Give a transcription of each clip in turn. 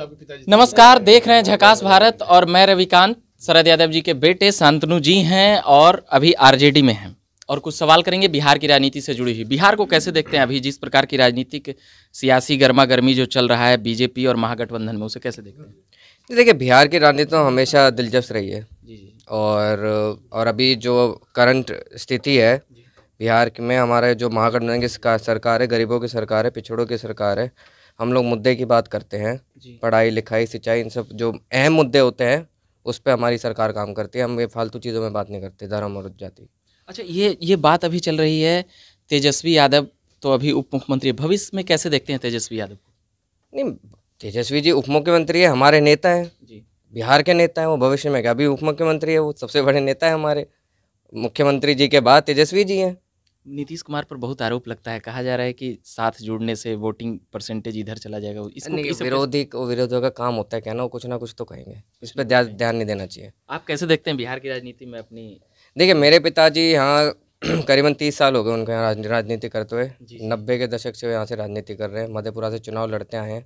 नमस्कार देख रहे हैं झकास भारत और मैं रविकांत शरद यादव जी के बेटे शांतनु जी हैं और अभी आरजेडी में हैं और कुछ सवाल करेंगे बिहार की राजनीति से जुड़ी हुई बिहार को कैसे देखते हैं अभी जिस प्रकार की राजनीतिक सियासी गर्मा गर्मी जो चल रहा है बीजेपी और महागठबंधन में उसे कैसे देखते हैं देखिए बिहार की राजनीति तो हमेशा दिलचस्प रही है और और अभी जो करंट स्थिति है बिहार में हमारे जो महागठबंधन की सरकार है गरीबों की सरकार है पिछड़ों की सरकार है हम लोग मुद्दे की बात करते हैं पढ़ाई लिखाई सिंचाई इन सब जो अहम मुद्दे होते हैं उस पर हमारी सरकार काम करती है हम ये फालतू चीज़ों में बात नहीं करते धर्म और जाति अच्छा ये ये बात अभी चल रही है तेजस्वी यादव तो अभी उप मुख्यमंत्री भविष्य में कैसे देखते हैं तेजस्वी यादव को नहीं तेजस्वी जी उप मुख्यमंत्री है हमारे नेता हैं जी बिहार के नेता हैं वो भविष्य में क्या अभी उप मुख्यमंत्री है वो सबसे बड़े नेता है हमारे मुख्यमंत्री जी के बाद तेजस्वी जी हैं नीतीश कुमार पर बहुत आरोप लगता है कहा जा रहा है कि साथ जुड़ने से वोटिंग परसेंटेज इधर चला जाएगा विरोधी नहीं विरोधी विरोधियों का काम होता है कहना वो कुछ ना कुछ तो कहेंगे इस पर ध्यान नहीं देना चाहिए आप कैसे देखते हैं बिहार की राजनीति में अपनी देखिए मेरे पिताजी यहाँ करीबन तीस साल हो गए उनके यहाँ राजनीति करते हुए नब्बे के दशक से यहाँ से राजनीति कर रहे हैं मधेपुरा से चुनाव लड़ते आए हैं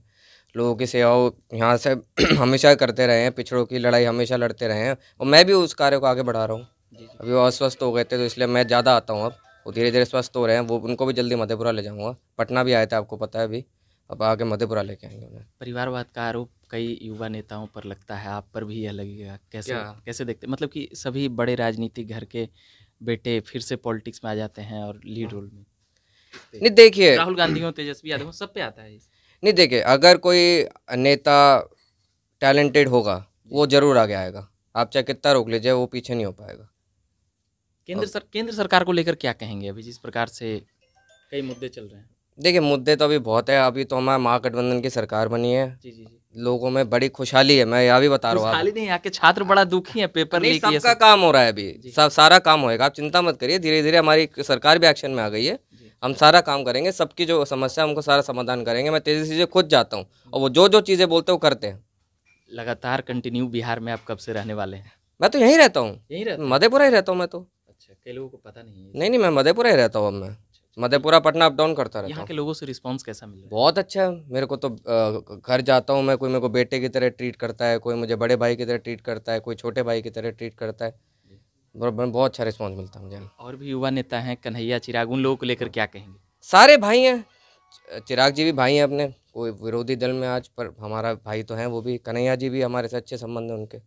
लोगों की सेवाओं यहाँ से हमेशा करते रहे हैं पिछड़ों की लड़ाई हमेशा लड़ते रहे हैं और मैं भी उस कार्य को आगे बढ़ा रहा हूँ अभी वो अस्वस्थ हो गए थे तो इसलिए मैं ज़्यादा आता हूँ अब वो धीरे धीरे स्वस्थ हो रहे हैं वो उनको भी जल्दी मधेपुरा ले जाऊँगा पटना भी आए थे आपको पता है अभी अब आगे मधेपुरा लेके आएंगे उन्हें परिवारवाद का आरोप कई युवा नेताओं पर लगता है आप पर भी यह लगेगा कैसे कैसे देखते मतलब कि सभी बड़े राजनीतिक घर के बेटे फिर से पॉलिटिक्स में आ जाते हैं और लीड हाँ। रोल में नहीं देखिए राहुल गांधी हो तेजस्वी यादव हो सब पे आता है नहीं देखिए अगर कोई नेता टैलेंटेड होगा वो जरूर आगे आएगा आप चाहे कितना रोक लीजिए वो पीछे नहीं हो पाएगा केंद्र सर केंद्र सरकार को लेकर क्या कहेंगे अभी जिस प्रकार से कई मुद्दे चल रहे हैं देखिए मुद्दे तो अभी बहुत है अभी तो हमारे महागठबंधन की सरकार बनी है जी जी जी लोगों में बड़ी खुशहाली है मैं यहाँ भी बता रहा हूँ यहाँ के छात्र बड़ा दुखी है पेपर लेके सबका काम हो रहा है अभी सब सारा काम होएगा आप चिंता मत करिए धीरे धीरे हमारी सरकार भी एक्शन में आ गई है हम सारा काम करेंगे सबकी जो समस्या उनको सारा समाधान करेंगे मैं तेजी से खुद जाता हूँ और वो जो जो चीज़ें बोलते हैं वो करते हैं लगातार कंटिन्यू बिहार में आप कब से रहने वाले हैं मैं तो यहीं रहता हूँ यहीं मधेपुरा ही रहता हूँ मैं तो अच्छा को पता नहीं है नहीं नहीं मैं मधेपुरा ही रहता हूँ अब मैं अच्छा, अच्छा। मधेपुरा पटना अप डाउन करता रहता यहाँ के लोगों से रिस्पांस कैसा मिला बहुत अच्छा है मेरे को तो घर जाता हूँ मैं कोई मेरे को बेटे की तरह ट्रीट करता है कोई मुझे बड़े भाई की तरह ट्रीट करता है कोई छोटे भाई की तरह ट्रीट करता है बहुत अच्छा रिस्पॉन्स मिलता है मुझे और भी युवा नेता हैं कन्हैया चिराग उन लोगों को लेकर क्या कहेंगे सारे भाई हैं चिराग जी भी भाई हैं अपने कोई विरोधी दल में आज पर हमारा भाई तो हैं वो भी कन्हैया जी भी हमारे से अच्छे संबंध हैं उनके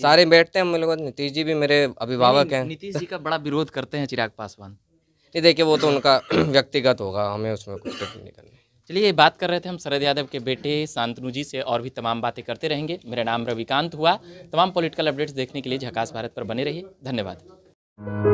सारे बैठते हैं हम लोग नीतीश जी भी मेरे अभिभावक हैं नीतीश जी का बड़ा विरोध करते हैं चिराग पासवान ये देखिए वो तो उनका व्यक्तिगत होगा हमें उसमें कुछ नहीं करना चलिए ये बात कर रहे थे हम शरद यादव के बेटे शांतनु जी से और भी तमाम बातें करते रहेंगे मेरा नाम रविकांत हुआ तमाम पॉलिटिकल अपडेट्स देखने के लिए झकास भारत पर बने रहिए धन्यवाद